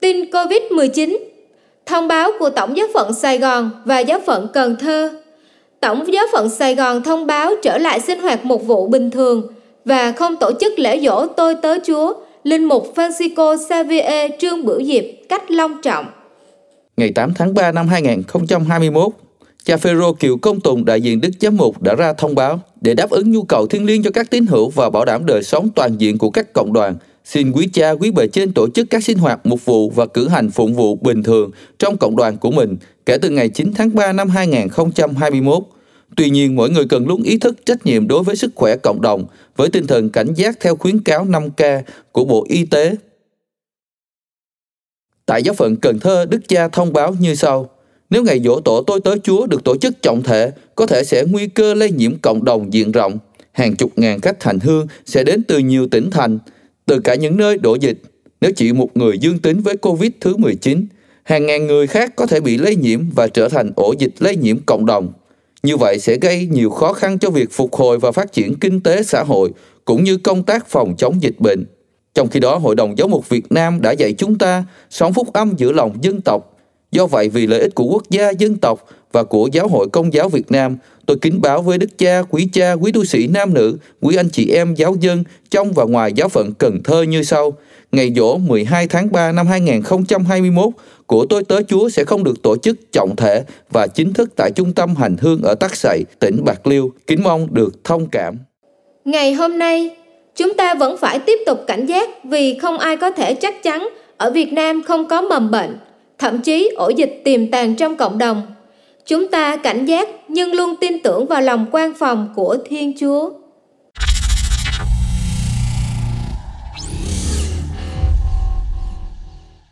Tin COVID-19 Thông báo của Tổng giáo phận Sài Gòn và giáo phận Cần Thơ Tổng giáo phận Sài Gòn thông báo trở lại sinh hoạt một vụ bình thường và không tổ chức lễ dỗ tôi tớ Chúa Linh mục Francisco Xavier Trương Bửu Diệp cách long trọng. Ngày 8 tháng 3 năm 2021, cha Phêrô Kiều Công Tùng đại diện Đức Giám mục đã ra thông báo để đáp ứng nhu cầu thiêng liêng cho các tín hữu và bảo đảm đời sống toàn diện của các cộng đoàn. Xin quý cha, quý bề trên tổ chức các sinh hoạt mục vụ và cử hành phụng vụ bình thường trong cộng đoàn của mình kể từ ngày 9 tháng 3 năm 2021. Tuy nhiên, mỗi người cần luôn ý thức trách nhiệm đối với sức khỏe cộng đồng với tinh thần cảnh giác theo khuyến cáo 5K của Bộ Y tế. Tại giáo phận Cần Thơ, Đức Cha thông báo như sau. Nếu ngày dỗ tổ tôi tới Chúa được tổ chức trọng thể, có thể sẽ nguy cơ lây nhiễm cộng đồng diện rộng. Hàng chục ngàn khách hành hương sẽ đến từ nhiều tỉnh thành, từ cả những nơi đổ dịch. Nếu chỉ một người dương tính với Covid thứ 19, hàng ngàn người khác có thể bị lây nhiễm và trở thành ổ dịch lây nhiễm cộng đồng. Như vậy sẽ gây nhiều khó khăn cho việc phục hồi và phát triển kinh tế xã hội cũng như công tác phòng chống dịch bệnh. Trong khi đó, Hội đồng Giáo mục Việt Nam đã dạy chúng ta sống phúc âm giữa lòng dân tộc Do vậy vì lợi ích của quốc gia, dân tộc và của giáo hội công giáo Việt Nam, tôi kính báo với đức cha, quý cha, quý tu sĩ nam nữ, quý anh chị em giáo dân trong và ngoài giáo phận Cần Thơ như sau. Ngày dỗ 12 tháng 3 năm 2021 của tôi tớ Chúa sẽ không được tổ chức trọng thể và chính thức tại trung tâm hành hương ở Tắc Sậy, tỉnh Bạc Liêu. Kính mong được thông cảm. Ngày hôm nay, chúng ta vẫn phải tiếp tục cảnh giác vì không ai có thể chắc chắn ở Việt Nam không có mầm bệnh – thậm chí ổ dịch tiềm tàng trong cộng đồng. Chúng ta cảnh giác nhưng luôn tin tưởng vào lòng quan phòng của Thiên Chúa.